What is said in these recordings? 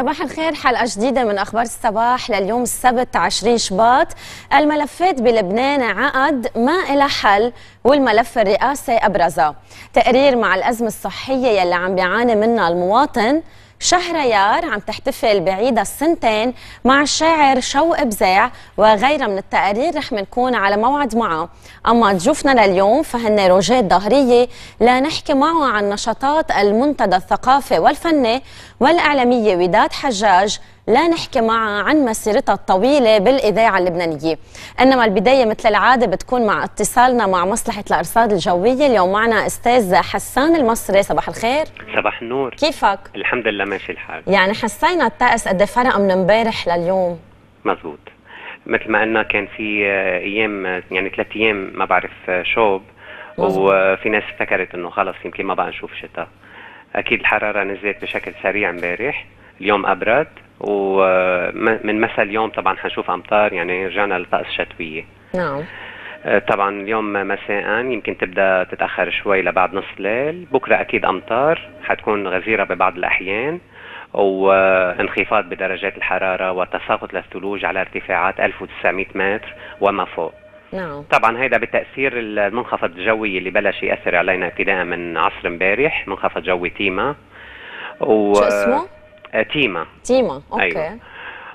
صباح الخير حلقة جديدة من أخبار الصباح لليوم السبت 20 شباط الملفات بلبنان عقد ما إلى حل والملف الرئاسي أبرزها تقرير مع الأزمة الصحية يلي عم بيعاني منها المواطن شهريار عم تحتفل بعيدها السنتين مع الشاعر شوق بزاع وغيرها من التقارير رح منكون على موعد معه أما ضيوفنا لليوم فهن روجات ظهرية لنحكي معه عن نشاطات المنتدى الثقافي والفني والإعلامية وداد حجاج لا نحكي معها عن مسيرتها الطويلة بالإذاعة اللبنانية إنما البداية مثل العادة بتكون مع اتصالنا مع مصلحة الأرصاد الجوية اليوم معنا أستاذ حسان المصري صباح الخير صباح النور كيفك؟ الحمد لله ماشي الحال يعني حسينا الطقس قد فرق من امبارح لليوم مزبوط مثل ما قلنا كان في ايام يعني ثلاث ايام ما بعرف شوب وفي ناس افتكرت انه خلص يمكن ما بقى نشوف شتاء اكيد الحراره نزلت بشكل سريع امبارح اليوم ابرد ومن آه، مساء اليوم طبعا حنشوف امطار يعني رجعنا للطقس الشتويه نعم آه، طبعا اليوم مساء يمكن تبدا تتاخر شوي لبعد نص الليل بكره اكيد امطار حتكون غزيره ببعض الاحيان وانخفاض آه، بدرجات الحراره وتساقط للثلوج على ارتفاعات 1900 متر وما فوق نعم طبعا هيدا بتاثير المنخفض الجوي اللي بلش ياثر علينا ابتداء من عصر امبارح منخفض جوي تيما و شو اسمه آه، تيما تيما أيوة. اوكي أيوة.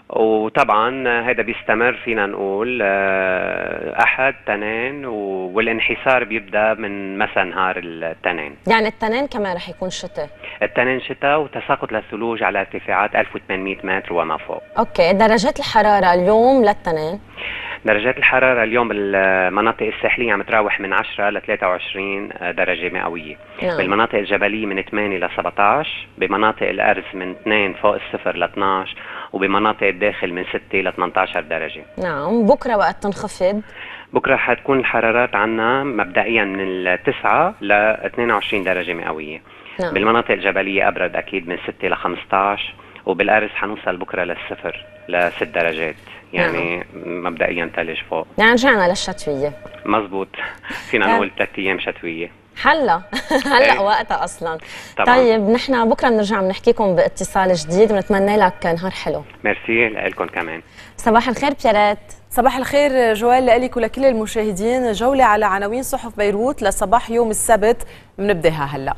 وطبعا هذا بيستمر فينا نقول آه، احد تنين والانحسار بيبدا من مساء نهار التنين يعني التنين كمان رح يكون شتاء التنين شتاء وتساقط للثلوج على ارتفاعات 1800 متر وما فوق اوكي درجات الحراره اليوم للتنين درجات الحرارة اليوم بالمناطق الساحلية عم تراوح من 10 ل 23 درجة مئوية نعم. بالمناطق الجبلية من 8 ل 17 بمناطق الأرز من 2 فوق الصفر ل 12 وبمناطق الداخل من 6 ل 18 درجة نعم بكرة وقت تنخفض بكرة حتكون الحرارات عنا مبدئيا من 9 ل 22 درجة مئوية نعم. بالمناطق الجبلية أبرد أكيد من 6 ل 15 وبالارز حنوصل بكره للصفر لست درجات يعني نعم. مبدئيا ثلج فوق يعني رجعنا للشتويه مزبوط فينا نعم. نقول ثلاث ايام شتويه هلا هلا إيه. وقتها اصلا طبعا. طيب نحن بكره بنرجع بنحكيكم باتصال جديد بنتمنى لك نهار حلو ميرسي لكم كمان صباح الخير بيرات صباح الخير جوال لك ولكل المشاهدين جوله على عناوين صحف بيروت لصباح يوم السبت بنبداها هلا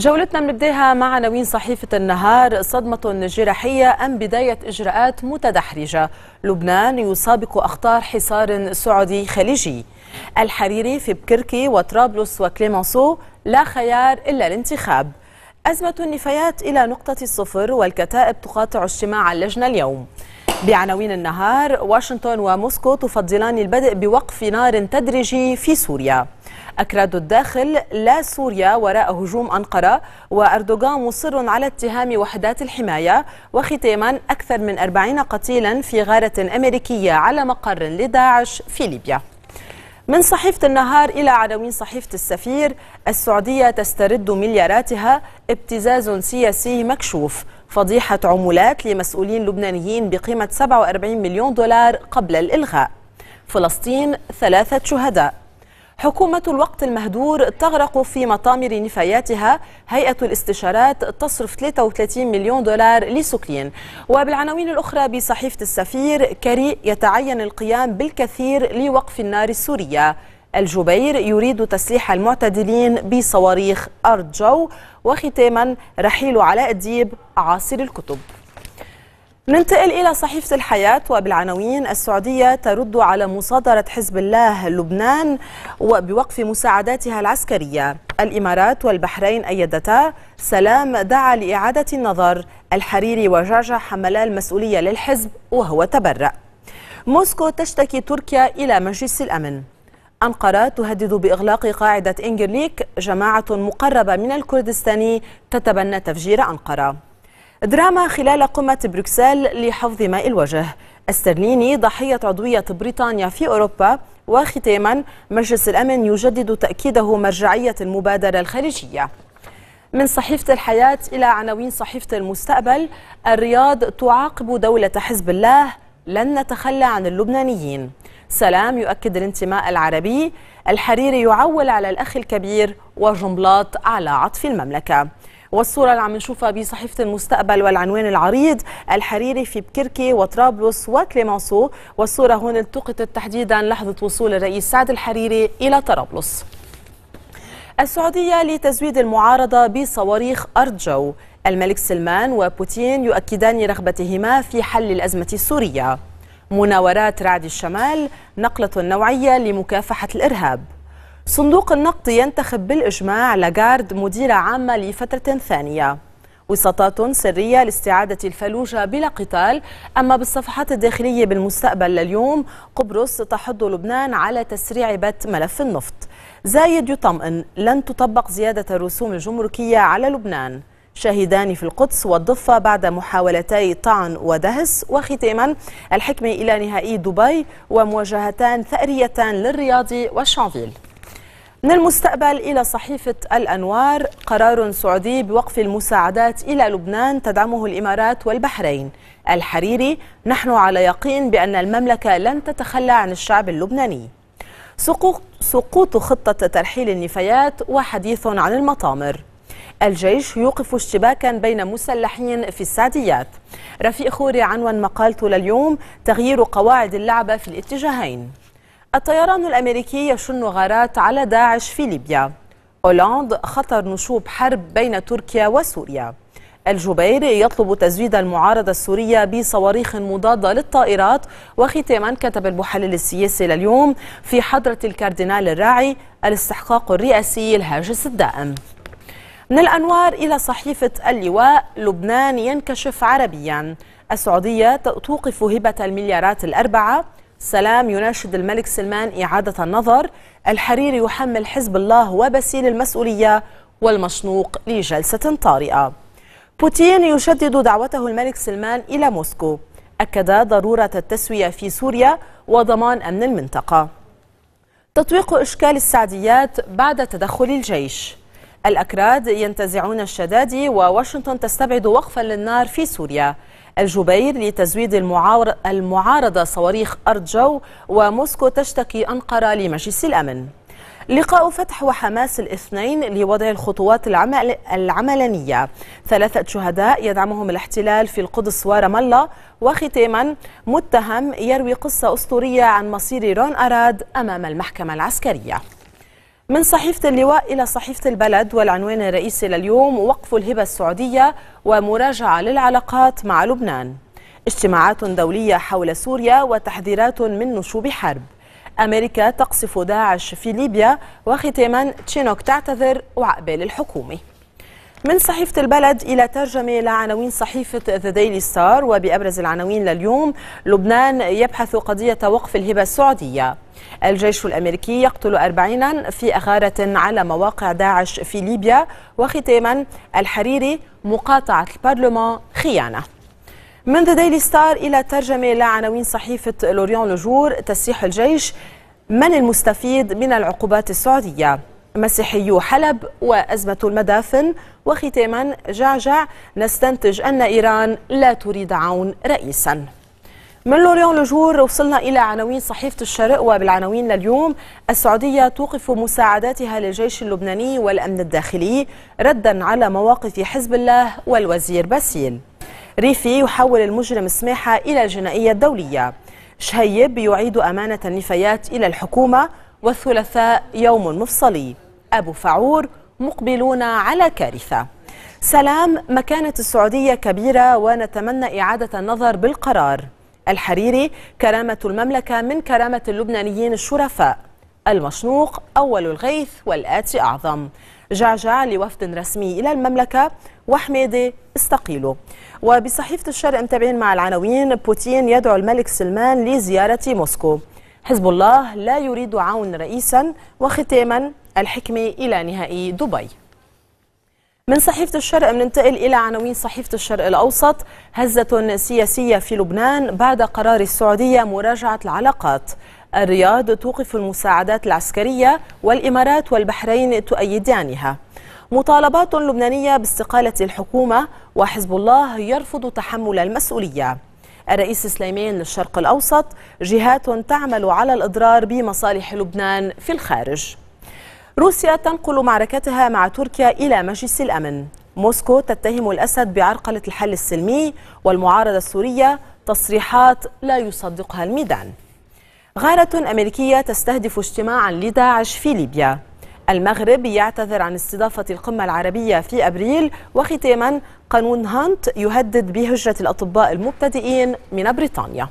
جولتنا بنبداها مع عناوين صحيفة النهار صدمة جراحية أم بداية إجراءات متدحرجة لبنان يسابق أخطار حصار سعودي خليجي الحريري في بكركي وطرابلس وكليمانسو لا خيار إلا الانتخاب أزمة النفايات إلى نقطة الصفر والكتائب تقاطع اجتماع اللجنة اليوم بعناوين النهار واشنطن وموسكو تفضلان البدء بوقف نار تدريجي في سوريا أكراد الداخل لا سوريا وراء هجوم أنقرة وأردوغان مصر على اتهام وحدات الحماية وختاما أكثر من 40 قتيلا في غارة أمريكية على مقر لداعش في ليبيا من صحيفة النهار إلى عناوين صحيفة السفير السعودية تسترد ملياراتها ابتزاز سياسي مكشوف فضيحة عمولات لمسؤولين لبنانيين بقيمة 47 مليون دولار قبل الإلغاء فلسطين ثلاثة شهداء حكومة الوقت المهدور تغرق في مطامر نفاياتها هيئة الاستشارات تصرف 33 مليون دولار لسوكلين وبالعناوين الأخرى بصحيفة السفير كري يتعين القيام بالكثير لوقف النار السورية الجبير يريد تسليح المعتدلين بصواريخ أرض جو وختاما رحيل علاء الديب عاصر الكتب ننتقل إلى صحيفة الحياة وبالعناوين السعودية ترد على مصادرة حزب الله لبنان وبوقف مساعداتها العسكرية الإمارات والبحرين أيدتا سلام دعا لإعادة النظر الحريري وجعجع حملا المسؤولية للحزب وهو تبرأ موسكو تشتكي تركيا إلى مجلس الأمن أنقرة تهدد بإغلاق قاعدة إنجرليك جماعة مقربة من الكردستاني تتبنى تفجير أنقرة دراما خلال قمة بروكسل لحفظ ماء الوجه السرليني ضحية عضوية بريطانيا في أوروبا وختاما مجلس الأمن يجدد تأكيده مرجعية المبادرة الخارجية من صحيفة الحياة إلى عناوين صحيفة المستقبل الرياض تعاقب دولة حزب الله لن نتخلى عن اللبنانيين سلام يؤكد الانتماء العربي الحريري يعول على الأخ الكبير وجملات على عطف المملكة والصورة اللي عم نشوفها بصحيفة المستقبل والعنوان العريض الحريري في بكركي وطرابلس وكليمانسو والصورة هون التقطت تحديدا لحظة وصول الرئيس سعد الحريري إلى طرابلس السعودية لتزويد المعارضة بصواريخ أرض جو الملك سلمان وبوتين يؤكدان رغبتهما في حل الأزمة السورية مناورات رعد الشمال نقلة نوعية لمكافحة الإرهاب صندوق النقد ينتخب بالإجماع لاغارد مديرة عامة لفترة ثانية وساطات سرية لاستعادة الفلوجة بلا قتال أما بالصفحات الداخلية بالمستقبل لليوم قبرص تحض لبنان على تسريع بت ملف النفط زايد يطمئن لن تطبق زيادة الرسوم الجمركية على لبنان شاهدان في القدس والضفة بعد محاولتي طعن ودهس وختاما الحكمة إلى نهائي دبي ومواجهتان ثأريتان للرياضي والشانفيل من المستقبل إلى صحيفة الأنوار قرار سعودي بوقف المساعدات إلى لبنان تدعمه الإمارات والبحرين الحريري نحن على يقين بأن المملكة لن تتخلى عن الشعب اللبناني سقوط, سقوط خطة ترحيل النفايات وحديث عن المطامر الجيش يوقف اشتباكا بين مسلحين في السعديات رفيق خوري عنوان مقالته لليوم تغيير قواعد اللعبة في الاتجاهين الطيران الأمريكي يشن غارات على داعش في ليبيا أولاند خطر نشوب حرب بين تركيا وسوريا الجبير يطلب تزويد المعارضة السورية بصواريخ مضادة للطائرات وختاما كتب المحلل السياسي لليوم في حضرة الكاردينال الراعي الاستحقاق الرئاسي الهاجس الدائم من الأنوار إلى صحيفة اللواء لبنان ينكشف عربيا السعودية توقف هبة المليارات الأربعة سلام يناشد الملك سلمان إعادة النظر الحريري يحمل حزب الله وبسيل المسؤولية والمشنوق لجلسة طارئة بوتين يشدد دعوته الملك سلمان إلى موسكو أكد ضرورة التسوية في سوريا وضمان أمن المنطقة تطويق إشكال السعديات بعد تدخل الجيش الأكراد ينتزعون الشدادي وواشنطن تستبعد وقفا للنار في سوريا الجبير لتزويد المعارضة صواريخ أرض جو وموسكو تشتكي أنقرة لمجلس الأمن لقاء فتح وحماس الاثنين لوضع الخطوات العمل العملانية ثلاثة شهداء يدعمهم الاحتلال في القدس ورام الله وختاما متهم يروي قصة أسطورية عن مصير رون أراد أمام المحكمة العسكرية من صحيفة اللواء إلى صحيفة البلد والعنوان الرئيسي لليوم وقف الهبة السعودية ومراجعة للعلاقات مع لبنان اجتماعات دولية حول سوريا وتحذيرات من نشوب حرب أمريكا تقصف داعش في ليبيا وختاما تشينوك تعتذر وعقبال الحكومة من صحيفة البلد إلى ترجمة لعناوين صحيفة ذا ديلي ستار وبأبرز العناوين لليوم لبنان يبحث قضية وقف الهبة السعودية الجيش الأمريكي يقتل أربعين في أغارة على مواقع داعش في ليبيا وختاما الحريري مقاطعة البرلمان خيانة من ذا ديلي ستار إلى ترجمة لعناوين صحيفة لوريون لجور تسريح الجيش من المستفيد من العقوبات السعودية مسيحيو حلب وأزمة المدافن وختاما جعجع نستنتج أن إيران لا تريد عون رئيساً من لوريون لجور وصلنا إلى عناوين صحيفة الشرق وبالعناوين لليوم السعودية توقف مساعداتها للجيش اللبناني والأمن الداخلي ردا على مواقف حزب الله والوزير باسيل ريفي يحول المجرم سماحة إلى الجنائية الدولية شهيب يعيد أمانة النفايات إلى الحكومة والثلاثاء يوم مفصلي أبو فعور مقبلون على كارثة سلام مكانة السعودية كبيرة ونتمنى إعادة النظر بالقرار الحريري كرامة المملكة من كرامة اللبنانيين الشرفاء المشنوق أول الغيث والآتي أعظم جعجع لوفد رسمي إلى المملكة وحميدة استقيلوا وبصحيفة الشرق متابعين مع العناوين بوتين يدعو الملك سلمان لزيارة موسكو حزب الله لا يريد عون رئيسا وختاما الحكمة إلى نهائي دبي من صحيفة الشرق بننتقل إلى عناوين صحيفة الشرق الأوسط هزة سياسية في لبنان بعد قرار السعودية مراجعة العلاقات الرياض توقف المساعدات العسكرية والإمارات والبحرين تؤيدانها مطالبات لبنانية باستقالة الحكومة وحزب الله يرفض تحمل المسؤولية الرئيس سليمان للشرق الأوسط جهات تعمل على الإضرار بمصالح لبنان في الخارج روسيا تنقل معركتها مع تركيا إلى مجلس الأمن موسكو تتهم الأسد بعرقلة الحل السلمي والمعارضة السورية تصريحات لا يصدقها الميدان غارة أمريكية تستهدف اجتماعا لداعش في ليبيا المغرب يعتذر عن استضافة القمة العربية في أبريل وختاما قانون هانت يهدد بهجرة الأطباء المبتدئين من بريطانيا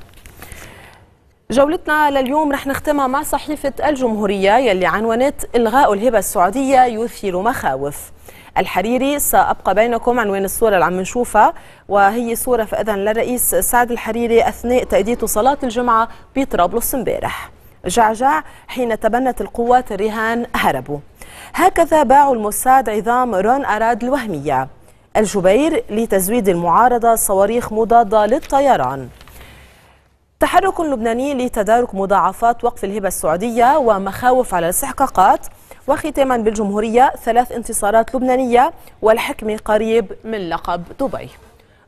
جولتنا لليوم رح نختمها مع صحيفة الجمهورية يلي عنونت إلغاء الهبة السعودية يثير مخاوف الحريري سأبقى بينكم عنوان الصورة اللي عم نشوفها وهي صورة فإذا للرئيس سعد الحريري أثناء تأديته صلاة الجمعة بطرابلس امبارح جعجع حين تبنت القوات الرهان هربوا هكذا باعوا الموساد عظام رون أراد الوهمية الجبير لتزويد المعارضة صواريخ مضادة للطيران تحرك لبناني لتدارك مضاعفات وقف الهبة السعودية ومخاوف على الاستحقاقات وختاما بالجمهورية ثلاث انتصارات لبنانية والحكم قريب من لقب دبي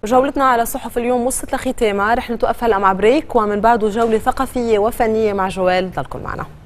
جولتنا على صحف اليوم وصلت لختامها رح نتوقف هلا مع بريك ومن بعده جولة ثقافية وفنية مع جوال ضلكم معنا